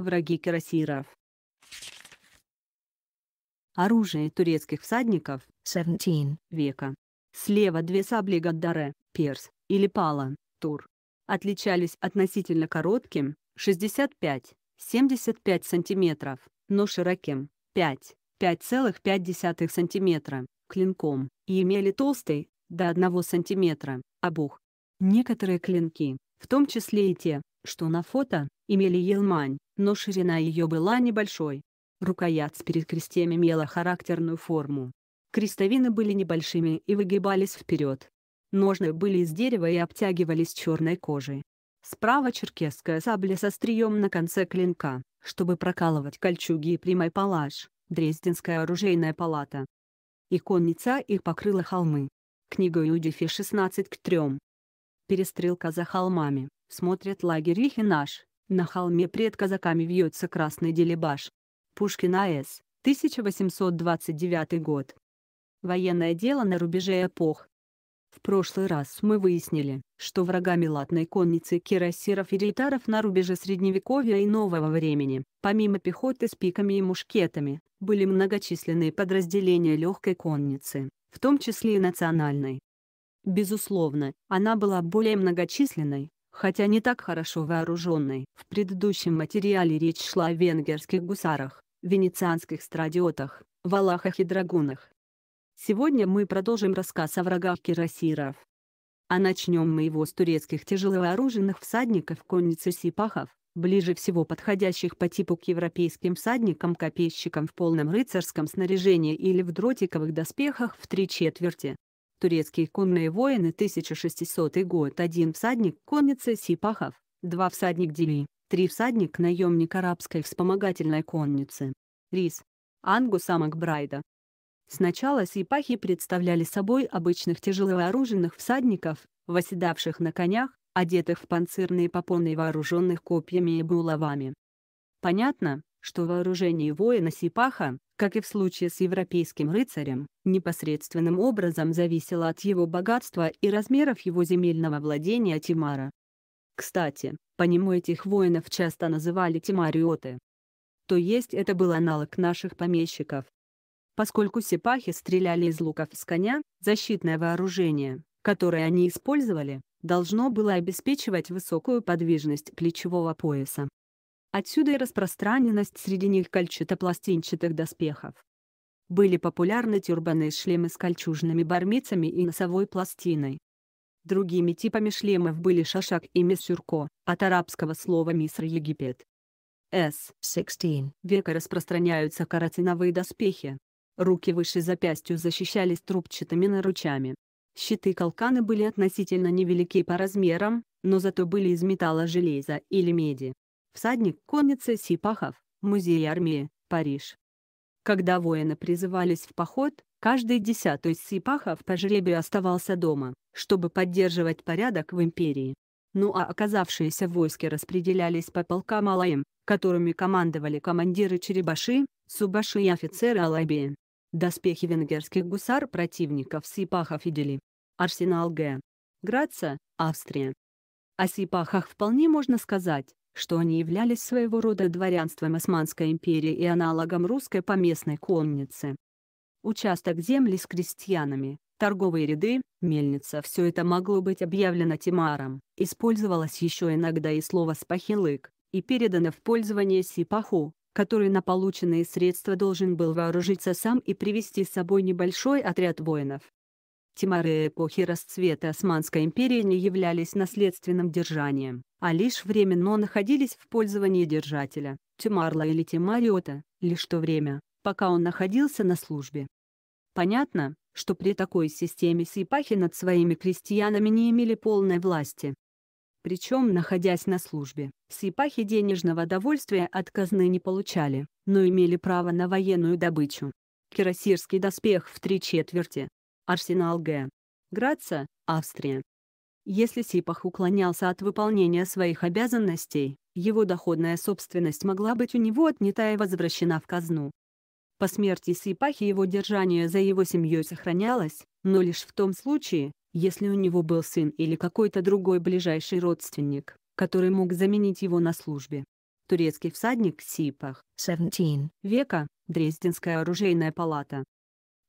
враги кирасиров. Оружие турецких всадников 17 века. Слева две сабли Гаддаре, Перс, или Пала, Тур. Отличались относительно коротким, 65-75 см, но широким, 5, 5,5 см, клинком, и имели толстый, до 1 см, обух. Некоторые клинки, в том числе и те, что на фото, имели елмань, но ширина ее была небольшой. Рукоять с перекрестием имела характерную форму. Крестовины были небольшими и выгибались вперед. Ножны были из дерева и обтягивались черной кожей. Справа черкесская сабля со стрием на конце клинка, чтобы прокалывать кольчуги и прямой палаш, Дрезденская оружейная палата. И конница их покрыла холмы. Книга Юдифи 16 к 3. Перестрелка за холмами, смотрят лагерь их и наш. На холме пред казаками вьется красный делебаш. Пушкин А.С. 1829 год. Военное дело на рубеже эпох. В прошлый раз мы выяснили, что врагами латной конницы кирасиров и рейтаров на рубеже Средневековья и Нового времени, помимо пехоты с пиками и мушкетами, были многочисленные подразделения легкой конницы, в том числе и национальной. Безусловно, она была более многочисленной, хотя не так хорошо вооруженной. В предыдущем материале речь шла о венгерских гусарах, венецианских страдиотах, валахах и драгунах. Сегодня мы продолжим рассказ о врагах кирасиров. А начнем мы его с турецких тяжеловооруженных всадников конниц сипахов, ближе всего подходящих по типу к европейским всадникам-копейщикам в полном рыцарском снаряжении или в дротиковых доспехах в три четверти, Турецкие конные воины 1600 год Один всадник конницы Сипахов, два всадник Дили, три всадник наемник арабской вспомогательной конницы. Рис. Ангу самок Брайда. Сначала сипахи представляли собой обычных тяжеловооруженных всадников, восседавших на конях, одетых в панцирные попоны и вооруженных копьями и булавами. Понятно, что вооружение воина Сипаха, как и в случае с европейским рыцарем, непосредственным образом зависело от его богатства и размеров его земельного владения Тимара. Кстати, по нему этих воинов часто называли тимариоты. То есть это был аналог наших помещиков. Поскольку сипахи стреляли из луков с коня, защитное вооружение, которое они использовали, должно было обеспечивать высокую подвижность плечевого пояса. Отсюда и распространенность среди них кольчато-пластинчатых доспехов. Были популярны тюрбаны шлемы с кольчужными бармицами и носовой пластиной. Другими типами шлемов были шашак и мисюрко, от арабского слова «миср Египет». С. 16 века распространяются каратиновые доспехи. Руки выше запястью защищались трубчатыми наручами. Щиты-колканы были относительно невелики по размерам, но зато были из металла железа или меди всадник конницы сипахов, музей армии, Париж. Когда воины призывались в поход, каждый десятый сипахов по жребию оставался дома, чтобы поддерживать порядок в империи. Ну а оказавшиеся в распределялись по полкам Алаим, которыми командовали командиры Черебаши, Субаши и офицеры Алабии. Доспехи венгерских гусар противников сипахов видели. Арсенал Г. Граца, Австрия. О сипахах вполне можно сказать, что они являлись своего рода дворянством Османской империи и аналогом русской поместной конницы. Участок земли с крестьянами, торговые ряды, мельница – все это могло быть объявлено тимаром, использовалось еще иногда и слово «спахилык», и передано в пользование сипаху, который на полученные средства должен был вооружиться сам и привести с собой небольшой отряд воинов. Тимары эпохи расцвета Османской империи не являлись наследственным держанием, а лишь временно находились в пользовании держателя, Тимарла или Тимариота, лишь то время, пока он находился на службе. Понятно, что при такой системе сипахи над своими крестьянами не имели полной власти. Причем, находясь на службе, сипахи денежного довольствия от казны не получали, но имели право на военную добычу. Кирасирский доспех в три четверти, Арсенал Г. Граца, Австрия. Если Сипах уклонялся от выполнения своих обязанностей, его доходная собственность могла быть у него отнята и возвращена в казну. По смерти Сипахи его держание за его семьей сохранялось, но лишь в том случае, если у него был сын или какой-то другой ближайший родственник, который мог заменить его на службе. Турецкий всадник Сипах 17 века, Дрезденская оружейная палата,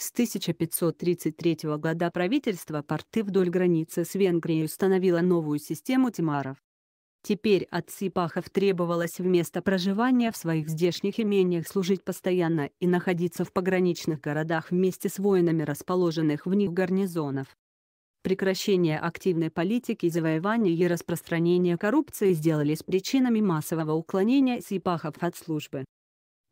с 1533 года правительство порты вдоль границы с Венгрией установило новую систему тимаров. Теперь от сипахов требовалось вместо проживания в своих здешних имениях служить постоянно и находиться в пограничных городах вместе с воинами расположенных в них гарнизонов. Прекращение активной политики завоевания и распространение коррупции сделались причинами массового уклонения сипахов от службы.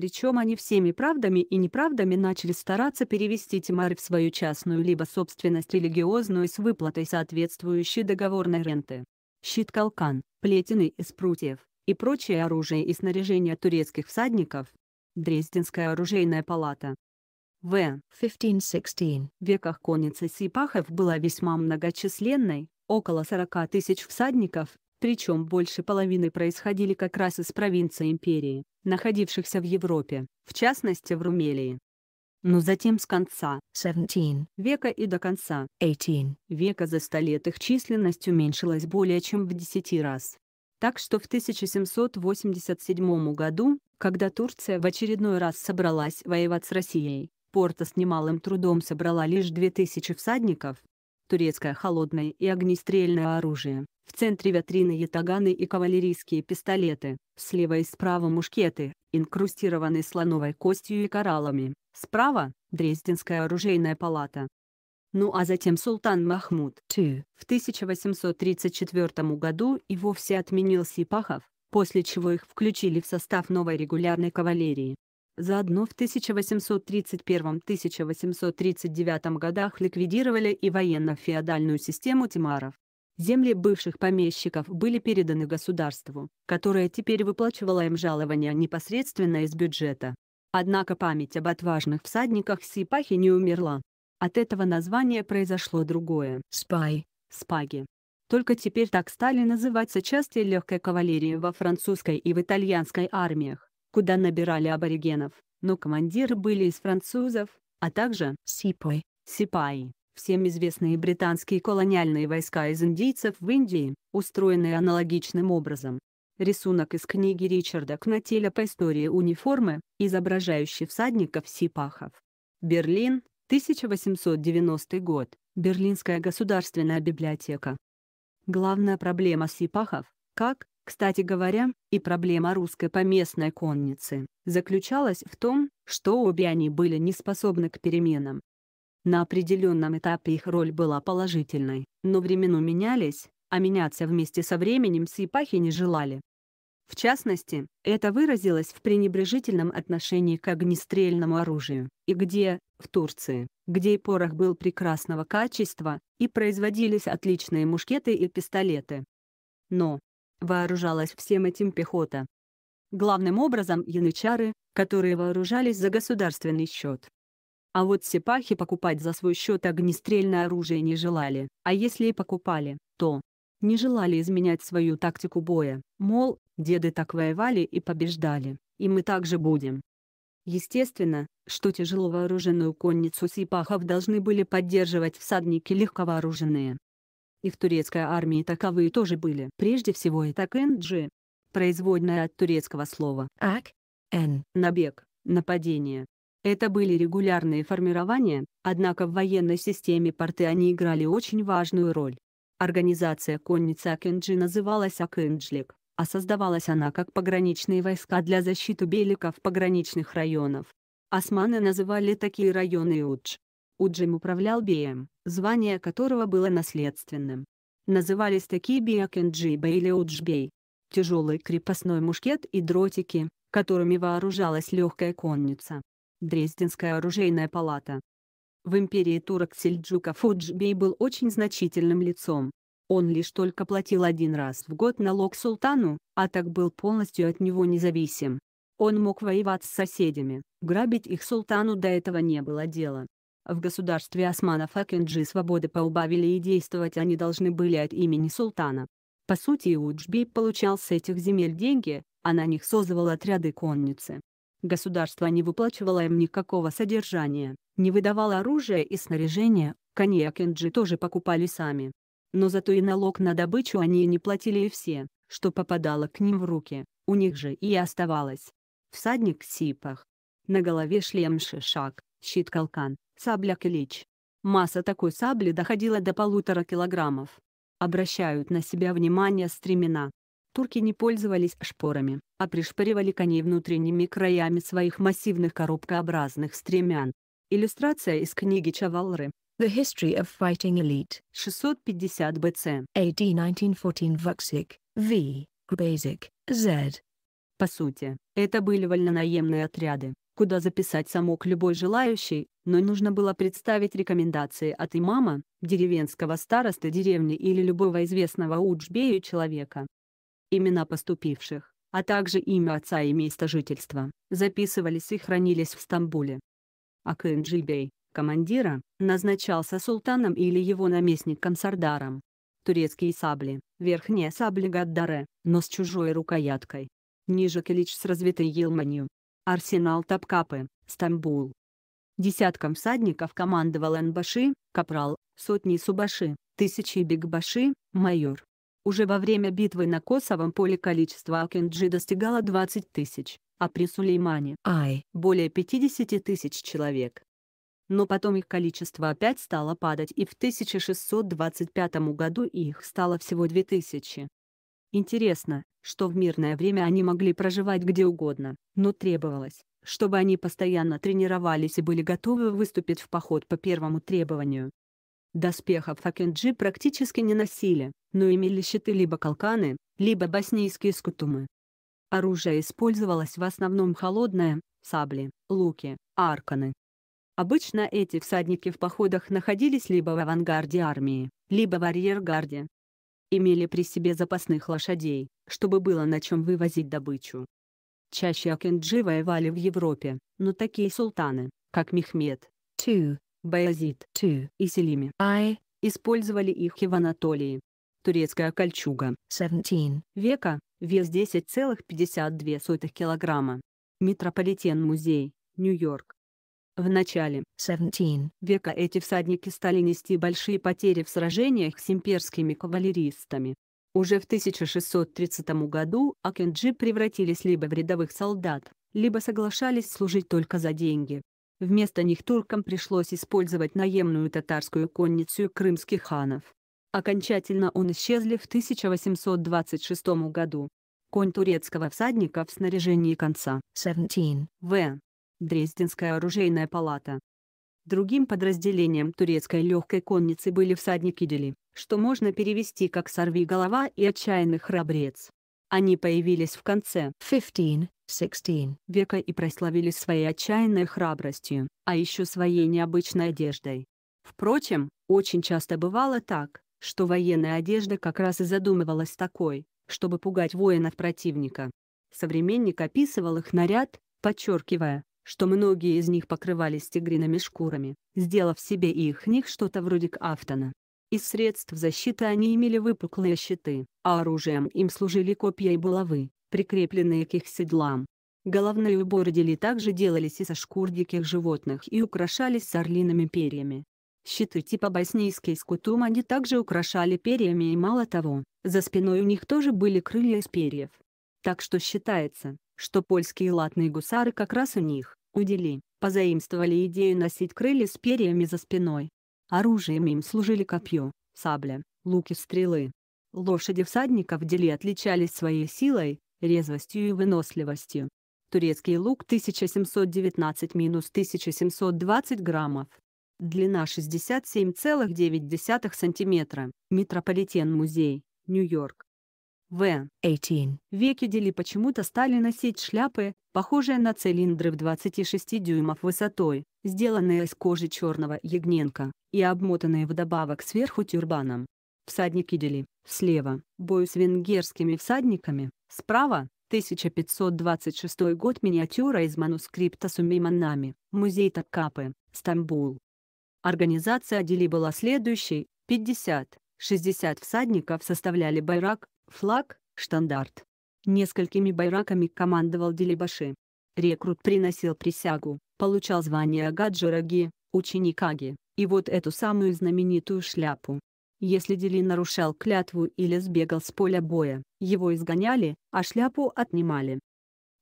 Причем они всеми правдами и неправдами начали стараться перевести Тимары в свою частную либо собственность религиозную с выплатой соответствующей договорной ренты. Щит Калкан, плетины, из прутьев, и прочее оружие и снаряжение турецких всадников. Дрезденская оружейная палата. В 1516 веках конница сипахов была весьма многочисленной, около 40 тысяч всадников причем больше половины происходили как раз из провинций империи, находившихся в Европе, в частности в Румелии. Но затем с конца 17 века и до конца 18 века за 100 лет их численность уменьшилась более чем в 10 раз. Так что в 1787 году, когда Турция в очередной раз собралась воевать с Россией, Порта с немалым трудом собрала лишь 2000 всадников, турецкое холодное и огнестрельное оружие, в центре витрины ятаганы и кавалерийские пистолеты, слева и справа мушкеты, инкрустированные слоновой костью и кораллами, справа – Дрезденская оружейная палата. Ну а затем султан Махмуд II в 1834 году и вовсе отменил сипахов, после чего их включили в состав новой регулярной кавалерии. Заодно в 1831-1839 годах ликвидировали и военно-феодальную систему тимаров. Земли бывших помещиков были переданы государству, которое теперь выплачивало им жалования непосредственно из бюджета. Однако память об отважных всадниках Сипахи не умерла. От этого названия произошло другое – «спай» – «спаги». Только теперь так стали называться части легкой кавалерии во французской и в итальянской армиях куда набирали аборигенов, но командиры были из французов, а также сипой, сипаи, всем известные британские колониальные войска из индейцев в Индии, устроенные аналогичным образом. Рисунок из книги Ричарда Кнотеля по истории униформы, изображающий всадников сипахов. Берлин, 1890 год, Берлинская государственная библиотека. Главная проблема сипахов – как, кстати говоря, и проблема русской поместной конницы заключалась в том, что обе они были не способны к переменам. На определенном этапе их роль была положительной, но времена менялись, а меняться вместе со временем сипахи не желали. В частности, это выразилось в пренебрежительном отношении к огнестрельному оружию, и где, в Турции, где и порох был прекрасного качества, и производились отличные мушкеты и пистолеты. Но, вооружалась всем этим пехота. Главным образом янычары, которые вооружались за государственный счет. А вот сепахи покупать за свой счет огнестрельное оружие не желали, а если и покупали, то не желали изменять свою тактику боя, мол, деды так воевали и побеждали, и мы также будем. Естественно, что тяжело вооруженную конницу сипахов должны были поддерживать всадники легковооруженные, и в турецкой армии таковые тоже были. Прежде всего это кенджи. Производная от турецкого слова «ак», «н», «набег», «нападение». Это были регулярные формирования, однако в военной системе порты они играли очень важную роль. Организация конницы Акенджи называлась Акенджлик, а создавалась она как пограничные войска для защиты беликов пограничных районов. Османы называли такие районы Удж, Уджим управлял Беем, звание которого было наследственным. Назывались такие бия или уджбей. Тяжелый крепостной мушкет и дротики, которыми вооружалась легкая конница. Дрезденская оружейная палата. В империи турок сельджуков Уджбей был очень значительным лицом. Он лишь только платил один раз в год налог султану, а так был полностью от него независим. Он мог воевать с соседями, грабить их султану до этого не было дела. В государстве османов Акинджи свободы поубавили и действовать они должны были от имени султана. По сути Уджбей получал с этих земель деньги, а на них создавал отряды конницы. Государство не выплачивало им никакого содержания, не выдавало оружия и снаряжения, коней Акинджи тоже покупали сами. Но зато и налог на добычу они не платили и все, что попадало к ним в руки, у них же и оставалось. Всадник в сипах. На голове шлем шишак, щит-калкан, Сабля Клич. Масса такой сабли доходила до полутора килограммов. Обращают на себя внимание стремена. Турки не пользовались шпорами, а пришпоривали коней внутренними краями своих массивных коробкообразных стремян. Иллюстрация из книги Чавалры The History of Fighting Elite 650 БЦ AD 1914 Vuxic, V, Basic, Z. По сути, это были вольнонаемные отряды, куда записать самок любой желающий, но нужно было представить рекомендации от имама, деревенского старосты деревни или любого известного уджбею человека. Имена поступивших, а также имя отца и место жительства, записывались и хранились в Стамбуле. Акынджибей, командира, назначался султаном или его наместником Сардаром. Турецкие сабли, верхняя сабли Гаддаре, но с чужой рукояткой. Ниже килич с развитой елманью, Арсенал Топкапы, Стамбул. Десяткам всадников командовал Энбаши, Капрал, сотни Субаши, тысячи Бигбаши, майор. Уже во время битвы на Косовом поле количество Акинджи достигало 20 тысяч, а при Сулеймане Ай более 50 тысяч человек. Но потом их количество опять стало падать и в 1625 году их стало всего 2000. Интересно, что в мирное время они могли проживать где угодно, но требовалось, чтобы они постоянно тренировались и были готовы выступить в поход по первому требованию. Доспехов факенджи практически не носили, но имели щиты либо калканы, либо боснийские скутумы. Оружие использовалось в основном холодное, сабли, луки, арканы. Обычно эти всадники в походах находились либо в авангарде армии, либо в арьергарде. Имели при себе запасных лошадей, чтобы было на чем вывозить добычу. Чаще Акенджи воевали в Европе, но такие султаны, как Мехмед II, Баязид II и Селими I, использовали их и в Анатолии. Турецкая кольчуга 17 века, вес 10,52 килограмма. Метрополитен-музей, Нью-Йорк. В начале 17 века эти всадники стали нести большие потери в сражениях с имперскими кавалеристами. Уже в 1630 году акенджи превратились либо в рядовых солдат, либо соглашались служить только за деньги. Вместо них туркам пришлось использовать наемную татарскую конницу крымских ханов. Окончательно он исчезли в 1826 году. Конь турецкого всадника в снаряжении конца 17 В. Дрезденская оружейная палата Другим подразделением турецкой легкой конницы были всадники Дели, что можно перевести как «сорви голова» и «отчаянный храбрец». Они появились в конце 15-16 века и прославились своей отчаянной храбростью, а еще своей необычной одеждой. Впрочем, очень часто бывало так, что военная одежда как раз и задумывалась такой, чтобы пугать воинов противника. Современник описывал их наряд, подчеркивая, что многие из них покрывались тигриными шкурами, сделав себе и их них что-то вроде кафтана. Из средств защиты они имели выпуклые щиты, а оружием им служили копья и булавы, прикрепленные к их седлам. Головные уборы дели также делались из шкур диких животных и украшались с орлиными перьями. Щиты типа боснийской скутум они также украшали перьями и мало того, за спиной у них тоже были крылья из перьев. Так что считается, что польские латные гусары как раз у них, у позаимствовали идею носить крылья с перьями за спиной. Оружием им служили копье, сабля, луки стрелы. Лошади всадников Дели отличались своей силой, резвостью и выносливостью. Турецкий лук 1719-1720 граммов. Длина 67,9 сантиметра. Метрополитен-музей, Нью-Йорк. В. 18 веке дели почему-то стали носить шляпы, похожие на цилиндры в 26 дюймов высотой, сделанные из кожи черного ягненка и обмотанные вдобавок сверху тюрбаном. Всадники дели, слева, бой с венгерскими всадниками, справа, 1526 год миниатюра из манускрипта Сумейманами, музей Топкапы, Стамбул. Организация Адили была следующей, 50, 60 всадников составляли байрак, флаг, штандарт. Несколькими байраками командовал Делибаши. Рекрут приносил присягу, получал звание Агаджираги, ученик Аги, и вот эту самую знаменитую шляпу. Если Дели нарушал клятву или сбегал с поля боя, его изгоняли, а шляпу отнимали.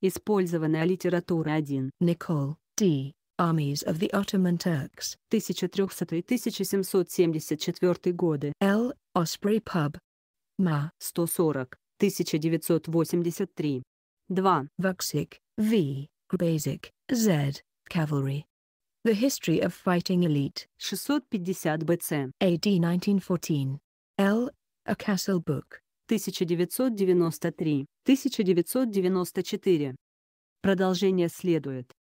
Использованная литература 1. Никол, Д. Armies of the Ottoman Turks. 1300-1774 годы. L. Osprey Pub. МА 140, 1983. 2. Vuxic, V, Basic, Z, Cavalry. The History of Fighting Elite. 650 BC. AD 1914. L. A Castle Book. 1993-1994. Продолжение следует.